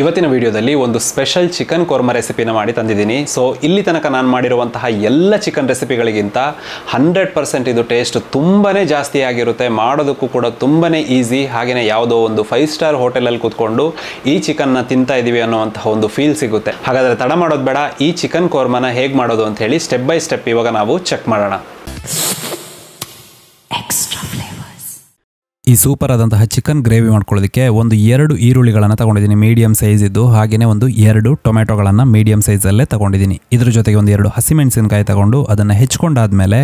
ಇವತ್ತಿನ ವಿಡಿಯೋದಲ್ಲಿ ಒಂದು ಸ್ಪೆಷಲ್ ಚಿಕನ್ ಕೋರ್ಮಾ ರೆಸಿಪಿನ ಮಾಡಿ ತಂದಿದ್ದೀನಿ ಸೊ ಇಲ್ಲಿ ತನಕ ನಾನು ಮಾಡಿರುವಂತಹ ಎಲ್ಲ ಚಿಕನ್ ರೆಸಿಪಿಗಳಿಗಿಂತ ಹಂಡ್ರೆಡ್ ಪರ್ಸೆಂಟ್ ಇದು ಟೇಸ್ಟ್ ತುಂಬಾ ಜಾಸ್ತಿ ಆಗಿರುತ್ತೆ ಮಾಡೋದಕ್ಕೂ ಕೂಡ ತುಂಬಾ ಈಸಿ ಹಾಗೆಯೇ ಯಾವುದೋ ಒಂದು ಫೈವ್ ಸ್ಟಾರ್ ಹೋಟೆಲಲ್ಲಿ ಕೂತ್ಕೊಂಡು ಈ ಚಿಕನ್ನ ತಿಂತಾ ಇದ್ದೀವಿ ಅನ್ನುವಂತಹ ಒಂದು ಫೀಲ್ ಸಿಗುತ್ತೆ ಹಾಗಾದರೆ ತಡ ಮಾಡೋದು ಬೇಡ ಈ ಚಿಕನ್ ಕೋರ್ಮಾನ ಹೇಗೆ ಮಾಡೋದು ಅಂತ ಹೇಳಿ ಸ್ಟೆಪ್ ಬೈ ಸ್ಟೆಪ್ ಇವಾಗ ನಾವು ಚೆಕ್ ಮಾಡೋಣ ಈ ಸೂಪರ್ ಆದಂತಹ ಚಿಕನ್ ಗ್ರೇವಿ ಮಾಡ್ಕೊಳ್ಳೋದಕ್ಕೆ ಒಂದು ಎರಡು ಈರುಳ್ಳಿಗಳನ್ನು ತಗೊಂಡಿದ್ದೀನಿ ಮೀಡಿಯಂ ಸೈಜ್ ಇದ್ದು ಹಾಗೆಯೇ ಒಂದು ಎರಡು ಟೊಮೆಟೊಗಳನ್ನು ಮೀಡಿಯಂ ಸೈಜಲ್ಲೇ ತಗೊಂಡಿದ್ದೀನಿ ಇದ್ರ ಜೊತೆಗೆ ಒಂದು ಎರಡು ಹಸಿಮೆಣಸಿನಕಾಯಿ ತಗೊಂಡು ಅದನ್ನು ಹೆಚ್ಕೊಂಡಾದ್ಮೇಲೆ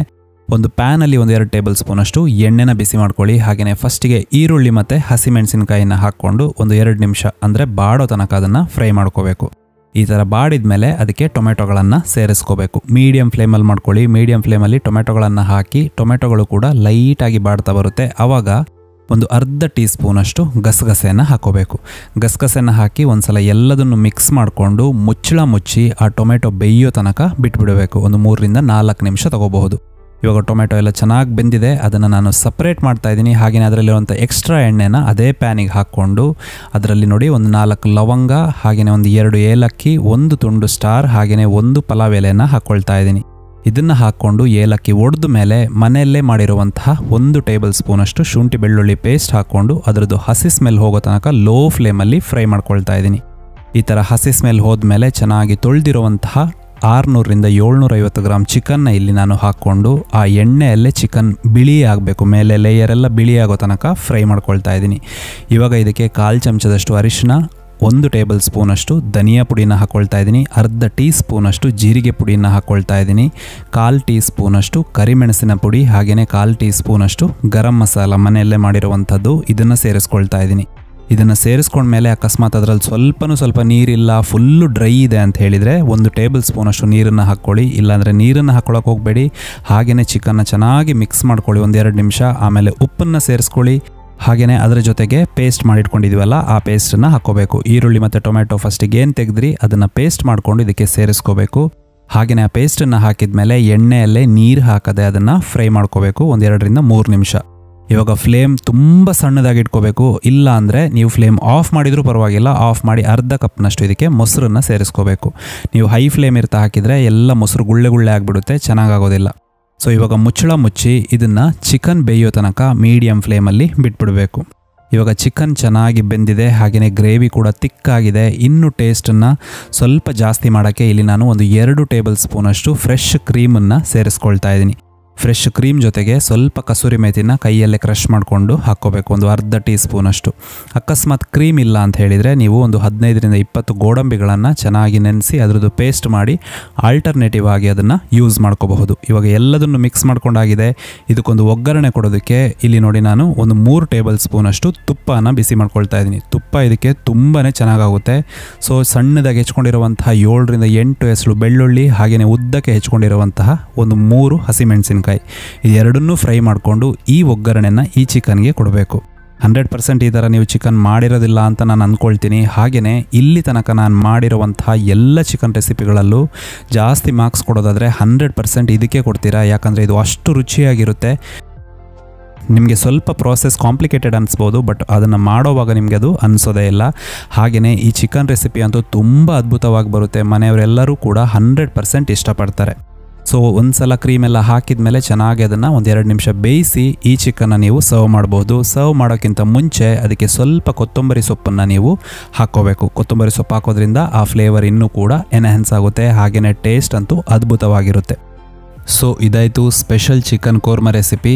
ಒಂದು ಪ್ಯಾನಲ್ಲಿ ಒಂದು ಎರಡು ಟೇಬಲ್ ಸ್ಪೂನಷ್ಟು ಎಣ್ಣೆನ ಬಿಸಿ ಮಾಡ್ಕೊಳ್ಳಿ ಹಾಗೆಯೇ ಫಸ್ಟಿಗೆ ಈರುಳ್ಳಿ ಮತ್ತು ಹಸಿಮೆಣಸಿನಕಾಯಿನ ಹಾಕ್ಕೊಂಡು ಒಂದು ಎರಡು ನಿಮಿಷ ಅಂದರೆ ಬಾಡೋ ತನಕ ಅದನ್ನು ಫ್ರೈ ಮಾಡ್ಕೋಬೇಕು ಈ ಥರ ಬಾಡಿದ ಮೇಲೆ ಅದಕ್ಕೆ ಟೊಮೆಟೊಗಳನ್ನು ಸೇರಿಸ್ಕೋಬೇಕು ಮೀಡಿಯಂ ಫ್ಲೇಮಲ್ಲಿ ಮಾಡ್ಕೊಳ್ಳಿ ಮೀಡಿಯಂ ಫ್ಲೇಮಲ್ಲಿ ಟೊಮೆಟೊಗಳನ್ನು ಹಾಕಿ ಟೊಮೆಟೊಗಳು ಕೂಡ ಲೈಟಾಗಿ ಬಾಡ್ತಾ ಬರುತ್ತೆ ಆವಾಗ ಒಂದು ಅರ್ಧ ಟೀ ಸ್ಪೂನಷ್ಟು ಗಸಗಸೆಯನ್ನು ಹಾಕೋಬೇಕು ಗಸಗಸೆಯನ್ನು ಹಾಕಿ ಒಂದು ಸಲ ಎಲ್ಲದನ್ನು ಮಿಕ್ಸ್ ಮಾಡಿಕೊಂಡು ಮುಚ್ಚಳ ಮುಚ್ಚಿ ಆ ಟೊಮೆಟೊ ಬೇಯೋ ತನಕ ಬಿಟ್ಬಿಡಬೇಕು ಒಂದು ಮೂರರಿಂದ ನಾಲ್ಕು ನಿಮಿಷ ತಗೋಬಹುದು ಇವಾಗ ಟೊಮೆಟೊ ಎಲ್ಲ ಚೆನ್ನಾಗಿ ಬೆಂದಿದೆ ಅದನ್ನು ನಾನು ಸಪ್ರೇಟ್ ಮಾಡ್ತಾ ಇದ್ದೀನಿ ಹಾಗೆಯೇ ಅದರಲ್ಲಿರುವಂಥ ಎಕ್ಸ್ಟ್ರಾ ಎಣ್ಣೆನ ಅದೇ ಪ್ಯಾನಿಗೆ ಹಾಕ್ಕೊಂಡು ಅದರಲ್ಲಿ ನೋಡಿ ಒಂದು ನಾಲ್ಕು ಲವಂಗ ಹಾಗೆಯೇ ಒಂದು ಎರಡು ಏಲಕ್ಕಿ ಒಂದು ತುಂಡು ಸ್ಟಾರ್ ಹಾಗೆಯೇ ಒಂದು ಪಲಾವ್ ಎಲೆಯನ್ನು ಹಾಕ್ಕೊಳ್ತಾ ಇದ್ದೀನಿ ಇದನ್ನು ಹಾಕ್ಕೊಂಡು ಏಲಕ್ಕಿ ಒಡೆದ ಮೇಲೆ ಮನೆಯಲ್ಲೇ ಮಾಡಿರುವಂತಹ ಒಂದು ಟೇಬಲ್ ಸ್ಪೂನಷ್ಟು ಶುಂಠಿ ಬೆಳ್ಳುಳ್ಳಿ ಪೇಸ್ಟ್ ಹಾಕ್ಕೊಂಡು ಅದರದ್ದು ಹಸಿ ಸ್ಮೆಲ್ ಹೋಗೋ ತನಕ ಲೋ ಫ್ಲೇಮಲ್ಲಿ ಫ್ರೈ ಮಾಡ್ಕೊಳ್ತಾ ಇದ್ದೀನಿ ಈ ಥರ ಹಸಿ ಸ್ಮೆಲ್ ಹೋದ ಮೇಲೆ ಚೆನ್ನಾಗಿ ತೊಳೆದಿರುವಂತಹ ಆರುನೂರರಿಂದ ಏಳ್ನೂರೈವತ್ತು ಗ್ರಾಮ್ ಚಿಕನ್ನ ಇಲ್ಲಿ ನಾನು ಹಾಕ್ಕೊಂಡು ಆ ಎಣ್ಣೆಯಲ್ಲೇ ಚಿಕನ್ ಬಿಳಿ ಆಗಬೇಕು ಮೇಲೆ ಲೇಯರೆಲ್ಲ ಬಿಳಿ ತನಕ ಫ್ರೈ ಮಾಡ್ಕೊಳ್ತಾ ಇದ್ದೀನಿ ಇವಾಗ ಇದಕ್ಕೆ ಕಾಲು ಚಮಚದಷ್ಟು ಅರಿಶಿನ ಒಂದು ಟೇಬಲ್ ಸ್ಪೂನಷ್ಟು ಧನಿಯಾ ಪುಡಿನ ಹಾಕ್ಕೊಳ್ತಾ ಇದ್ದೀನಿ ಅರ್ಧ ಟೀ ಸ್ಪೂನಷ್ಟು ಜೀರಿಗೆ ಪುಡಿನ ಹಾಕ್ಕೊಳ್ತಾ ಇದ್ದೀನಿ ಕಾಲು ಟೀ ಸ್ಪೂನಷ್ಟು ಕರಿಮೆಣಸಿನ ಪುಡಿ ಹಾಗೆಯೇ ಕಾಲು ಟೀ ಸ್ಪೂನಷ್ಟು ಗರಂ ಮಸಾಲ ಮನೆಯಲ್ಲೇ ಮಾಡಿರುವಂಥದ್ದು ಇದನ್ನು ಸೇರಿಸ್ಕೊಳ್ತಾ ಇದ್ದೀನಿ ಇದನ್ನು ಸೇರಿಸ್ಕೊಂಡ್ಮೇಲೆ ಅಕಸ್ಮಾತ್ ಅದರಲ್ಲಿ ಸ್ವಲ್ಪನೂ ಸ್ವಲ್ಪ ನೀರಿಲ್ಲ ಫುಲ್ಲು ಡ್ರೈ ಇದೆ ಅಂತ ಹೇಳಿದರೆ ಒಂದು ಟೇಬಲ್ ಸ್ಪೂನಷ್ಟು ನೀರನ್ನು ಹಾಕ್ಕೊಳ್ಳಿ ಇಲ್ಲಾಂದರೆ ನೀರನ್ನು ಹಾಕ್ಕೊಳಕ್ಕೆ ಹೋಗಬೇಡಿ ಹಾಗೆಯೇ ಚಿಕನ್ನ ಚೆನ್ನಾಗಿ ಮಿಕ್ಸ್ ಮಾಡ್ಕೊಳ್ಳಿ ಒಂದೆರಡು ನಿಮಿಷ ಆಮೇಲೆ ಉಪ್ಪನ್ನು ಸೇರಿಸ್ಕೊಳ್ಳಿ ಹಾಗೆಯೇ ಅದರ ಜೊತೆಗೆ ಪೇಸ್ಟ್ ಮಾಡಿಟ್ಕೊಂಡಿದ್ವಲ್ಲ ಆ ಪೇಸ್ಟನ್ನು ಹಾಕೋಬೇಕು ಈರುಳ್ಳಿ ಮತ್ತು ಟೊಮೆಟೊ ಫಸ್ಟಿಗೆ ಏನು ತೆಗೆದ್ರಿ ಅದನ್ನು ಪೇಸ್ಟ್ ಮಾಡಿಕೊಂಡು ಇದಕ್ಕೆ ಸೇರಿಸ್ಕೋಬೇಕು ಹಾಗೆಯೇ ಆ ಪೇಸ್ಟನ್ನು ಹಾಕಿದ ಮೇಲೆ ಎಣ್ಣೆಯಲ್ಲೇ ನೀರು ಹಾಕದೆ ಅದನ್ನು ಫ್ರೈ ಮಾಡ್ಕೋಬೇಕು ಒಂದೆರಡರಿಂದ ಮೂರು ನಿಮಿಷ ಇವಾಗ ಫ್ಲೇಮ್ ತುಂಬ ಸಣ್ಣದಾಗಿ ಇಟ್ಕೋಬೇಕು ಇಲ್ಲ ಅಂದರೆ ನೀವು ಫ್ಲೇಮ್ ಆಫ್ ಮಾಡಿದರೂ ಪರವಾಗಿಲ್ಲ ಆಫ್ ಮಾಡಿ ಅರ್ಧ ಕಪ್ನಷ್ಟು ಇದಕ್ಕೆ ಮೊಸರನ್ನು ಸೇರಿಸ್ಕೋಬೇಕು ನೀವು ಹೈ ಫ್ಲೇಮ್ ಇರ್ತಾ ಹಾಕಿದರೆ ಎಲ್ಲ ಮೊಸರು ಗುಳ್ಳೆ ಗುಳ್ಳೆ ಆಗಿಬಿಡುತ್ತೆ ಚೆನ್ನಾಗಾಗೋದಿಲ್ಲ ಸೊ ಇವಾಗ ಮುಚ್ಚಳ ಮುಚ್ಚಿ ಇದನ್ನು ಚಿಕನ್ ಬೇಯೋ ತನಕ ಮೀಡಿಯಂ ಫ್ಲೇಮಲ್ಲಿ ಬಿಟ್ಬಿಡಬೇಕು ಇವಾಗ ಚಿಕನ್ ಚೆನ್ನಾಗಿ ಬೆಂದಿದೆ ಹಾಗೆಯೇ ಗ್ರೇವಿ ಕೂಡ ತಿಕ್ಕಾಗಿದೆ ಇನ್ನೂ ಟೇಸ್ಟನ್ನು ಸ್ವಲ್ಪ ಜಾಸ್ತಿ ಮಾಡೋಕ್ಕೆ ಇಲ್ಲಿ ನಾನು ಒಂದು ಎರಡು ಟೇಬಲ್ ಸ್ಪೂನಷ್ಟು ಫ್ರೆಶ್ ಕ್ರೀಮನ್ನು ಸೇರಿಸ್ಕೊಳ್ತಾ ಇದ್ದೀನಿ ಫ್ರೆಶ್ ಕ್ರೀಮ್ ಜೊತೆಗೆ ಸ್ವಲ್ಪ ಕಸೂರಿ ಮೇತಿನ ಕೈಯಲ್ಲೇ ಕ್ರಷ್ ಮಾಡಿಕೊಂಡು ಹಾಕ್ಕೋಬೇಕು ಒಂದು ಅರ್ಧ ಟೀ ಸ್ಪೂನಷ್ಟು ಅಕಸ್ಮಾತ್ ಕ್ರೀಮ್ ಇಲ್ಲ ಅಂತ ಹೇಳಿದರೆ ನೀವು ಒಂದು ಹದಿನೈದರಿಂದ ಇಪ್ಪತ್ತು ಗೋಡಂಬಿಗಳನ್ನು ಚೆನ್ನಾಗಿ ನೆನೆಸಿ ಅದರದ್ದು ಪೇಸ್ಟ್ ಮಾಡಿ ಆಲ್ಟರ್ನೇಟಿವ್ ಆಗಿ ಅದನ್ನು ಯೂಸ್ ಮಾಡ್ಕೋಬಹುದು ಇವಾಗ ಎಲ್ಲದನ್ನು ಮಿಕ್ಸ್ ಮಾಡ್ಕೊಂಡಾಗಿದೆ ಇದಕ್ಕೊಂದು ಒಗ್ಗರಣೆ ಕೊಡೋದಕ್ಕೆ ಇಲ್ಲಿ ನೋಡಿ ನಾನು ಒಂದು ಮೂರು ಟೇಬಲ್ ಸ್ಪೂನಷ್ಟು ತುಪ್ಪನ ಬಿಸಿ ಮಾಡ್ಕೊಳ್ತಾ ಇದ್ದೀನಿ ತುಪ್ಪ ಇದಕ್ಕೆ ತುಂಬಾ ಚೆನ್ನಾಗಾಗುತ್ತೆ ಸೊ ಸಣ್ಣದಾಗಿ ಹೆಚ್ಕೊಂಡಿರುವಂತಹ ಏಳರಿಂದ ಎಂಟು ಹೆಸರು ಬೆಳ್ಳುಳ್ಳಿ ಹಾಗೆಯೇ ಉದ್ದಕ್ಕೆ ಹೆಚ್ಕೊಂಡಿರುವಂತಹ ಒಂದು ಮೂರು ಹಸಿಮೆಣಸಿನ ಮೆಣಸಿನ್ಕಾಯಿ ಇದೆರಡನ್ನೂ ಫ್ರೈ ಮಾಡಿಕೊಂಡು ಈ ಒಗ್ಗರಣೆಯನ್ನು ಈ ಚಿಕನ್ಗೆ ಕೊಡಬೇಕು ಹಂಡ್ರೆಡ್ ಪರ್ಸೆಂಟ್ ಈ ಥರ ನೀವು ಚಿಕನ್ ಮಾಡಿರೋದಿಲ್ಲ ಅಂತ ನಾನು ಅಂದ್ಕೊಳ್ತೀನಿ ಹಾಗೆಯೇ ಇಲ್ಲಿ ತನಕ ನಾನು ಮಾಡಿರುವಂತಹ ಎಲ್ಲ ಚಿಕನ್ ರೆಸಿಪಿಗಳಲ್ಲೂ ಜಾಸ್ತಿ ಮಾರ್ಕ್ಸ್ ಕೊಡೋದಾದರೆ ಹಂಡ್ರೆಡ್ ಪರ್ಸೆಂಟ್ ಇದಕ್ಕೆ ಕೊಡ್ತೀರಾ ಯಾಕಂದರೆ ಇದು ಅಷ್ಟು ರುಚಿಯಾಗಿರುತ್ತೆ ನಿಮಗೆ ಸ್ವಲ್ಪ ಪ್ರೋಸೆಸ್ ಕಾಂಪ್ಲಿಕೇಟೆಡ್ ಅನಿಸ್ಬೋದು ಬಟ್ ಅದನ್ನು ಮಾಡೋವಾಗ ನಿಮಗೆ ಅದು ಅನಿಸೋದೇ ಇಲ್ಲ ಹಾಗೆಯೇ ಈ ಚಿಕನ್ ರೆಸಿಪಿ ಅಂತೂ ತುಂಬ ಅದ್ಭುತವಾಗಿ ಬರುತ್ತೆ ಮನೆಯವರೆಲ್ಲರೂ ಕೂಡ ಹಂಡ್ರೆಡ್ ಪರ್ಸೆಂಟ್ ಇಷ್ಟಪಡ್ತಾರೆ ಸೊ ಒಂದು ಸಲ ಕ್ರೀಮೆಲ್ಲ ಹಾಕಿದ್ಮೇಲೆ ಚೆನ್ನಾಗಿ ಅದನ್ನು ಒಂದು ಎರಡು ನಿಮಿಷ ಬೇಯಿಸಿ ಈ ಚಿಕನ್ನ ನೀವು ಸರ್ವ್ ಮಾಡ್ಬೋದು ಸರ್ವ್ ಮಾಡೋಕ್ಕಿಂತ ಮುಂಚೆ ಅದಕ್ಕೆ ಸ್ವಲ್ಪ ಕೊತ್ತಂಬರಿ ಸೊಪ್ಪನ್ನು ನೀವು ಹಾಕ್ಕೋಬೇಕು ಕೊತ್ತಂಬರಿ ಸೊಪ್ಪು ಹಾಕೋದ್ರಿಂದ ಆ ಫ್ಲೇವರ್ ಇನ್ನೂ ಕೂಡ ಎನ್ಹ್ಯಾನ್ಸ್ ಆಗುತ್ತೆ ಹಾಗೆಯೇ ಟೇಸ್ಟ್ ಅಂತೂ ಅದ್ಭುತವಾಗಿರುತ್ತೆ ಸೊ ಇದಾಯಿತು ಸ್ಪೆಷಲ್ ಚಿಕನ್ ಕೋರ್ಮ ರೆಸಿಪಿ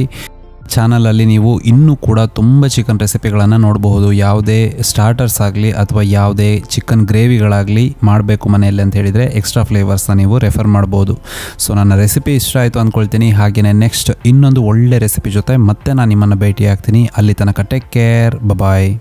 ಚಾನಲಲ್ಲಿ ನೀವು ಇನ್ನೂ ಕೂಡ ತುಂಬ ಚಿಕನ್ ರೆಸಿಪಿಗಳನ್ನು ನೋಡಬಹುದು ಯಾವುದೇ ಸ್ಟಾರ್ಟರ್ಸ್ ಆಗಲಿ ಅಥವಾ ಯಾವುದೇ ಚಿಕನ್ ಗ್ರೇವಿಗಳಾಗಲಿ ಮಾಡಬೇಕು ಮನೆಯಲ್ಲಿ ಅಂತ ಹೇಳಿದರೆ ಎಕ್ಸ್ಟ್ರಾ ಫ್ಲೇವರ್ಸ್ನ ನೀವು ರೆಫರ್ ಮಾಡ್ಬೋದು ಸೊ ನನ್ನ ರೆಸಿಪಿ ಇಷ್ಟ ಆಯಿತು ಅಂದ್ಕೊಳ್ತೀನಿ ಹಾಗೆಯೇ ನೆಕ್ಸ್ಟ್ ಇನ್ನೊಂದು ಒಳ್ಳೆ ರೆಸಿಪಿ ಜೊತೆ ಮತ್ತೆ ನಾನು ನಿಮ್ಮನ್ನು ಭೇಟಿ ಆಗ್ತೀನಿ ಅಲ್ಲಿ ತನಕ ಟೇಕ್ ಕೇರ್ ಬಾಯ್